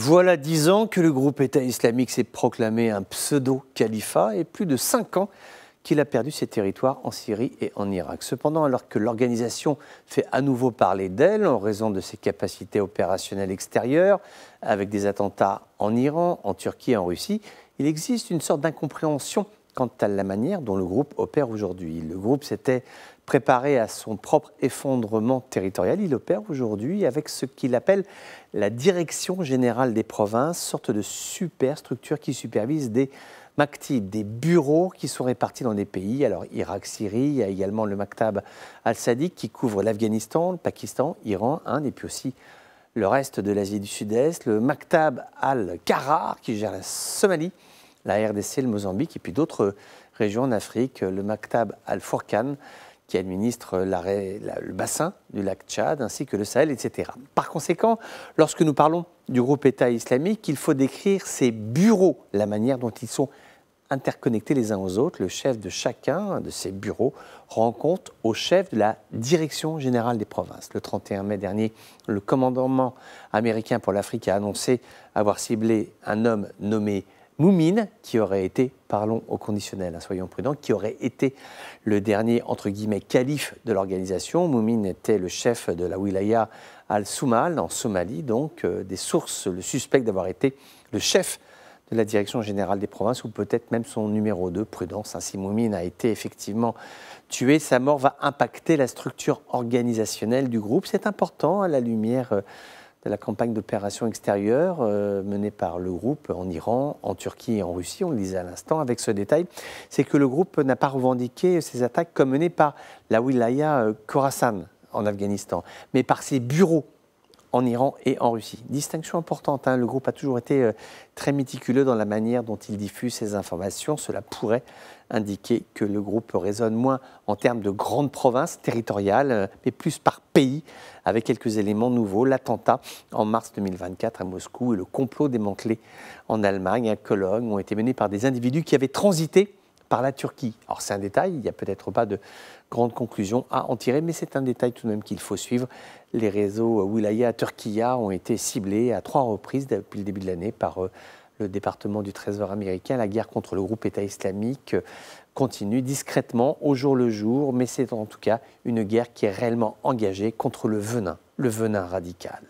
Voilà dix ans que le groupe État islamique s'est proclamé un pseudo-califat et plus de cinq ans qu'il a perdu ses territoires en Syrie et en Irak. Cependant, alors que l'organisation fait à nouveau parler d'elle en raison de ses capacités opérationnelles extérieures, avec des attentats en Iran, en Turquie et en Russie, il existe une sorte d'incompréhension quant à la manière dont le groupe opère aujourd'hui. Le groupe s'était préparé à son propre effondrement territorial. Il opère aujourd'hui avec ce qu'il appelle la Direction générale des provinces, sorte de superstructure qui supervise des maktibs, des bureaux qui sont répartis dans des pays, alors Irak, Syrie, il y a également le Maktab al-Sadiq qui couvre l'Afghanistan, le Pakistan, Iran, Inde et puis aussi le reste de l'Asie du Sud-Est, le Maktab al-Karar qui gère la Somalie, la RDC, le Mozambique, et puis d'autres régions en Afrique, le Maktab al-Fourkan, qui administre le bassin du lac Tchad, ainsi que le Sahel, etc. Par conséquent, lorsque nous parlons du groupe État islamique, il faut décrire ses bureaux, la manière dont ils sont interconnectés les uns aux autres. Le chef de chacun de ces bureaux rencontre au chef de la direction générale des provinces. Le 31 mai dernier, le commandement américain pour l'Afrique a annoncé avoir ciblé un homme nommé Moumine, qui aurait été, parlons au conditionnel, hein, soyons prudents, qui aurait été le dernier, entre guillemets, calife de l'organisation. Moumine était le chef de la wilaya al-Soumal, en Somalie, donc euh, des sources le suspectent d'avoir été le chef de la direction générale des provinces, ou peut-être même son numéro 2, Prudence. ainsi hein, si Moumine a été effectivement tué, sa mort va impacter la structure organisationnelle du groupe. C'est important à la lumière... Euh, de la campagne d'opération extérieure euh, menée par le groupe en Iran, en Turquie et en Russie, on le disait à l'instant, avec ce détail, c'est que le groupe n'a pas revendiqué ces attaques comme menées par la wilaya euh, Khorasan en Afghanistan, mais par ses bureaux en Iran et en Russie. Distinction importante, hein. le groupe a toujours été euh, très méticuleux dans la manière dont il diffuse ses informations. Cela pourrait indiquer que le groupe raisonne moins en termes de grandes provinces territoriales, euh, mais plus par pays, avec quelques éléments nouveaux. L'attentat en mars 2024 à Moscou et le complot démantelé en Allemagne, à hein, Cologne, ont été menés par des individus qui avaient transité par la Turquie. Alors c'est un détail, il n'y a peut-être pas de grande conclusion à en tirer, mais c'est un détail tout de même qu'il faut suivre. Les réseaux Wilaya Turquia ont été ciblés à trois reprises depuis le début de l'année par euh, le département du Trésor américain. La guerre contre le groupe État islamique euh, continue discrètement au jour le jour, mais c'est en tout cas une guerre qui est réellement engagée contre le venin, le venin radical.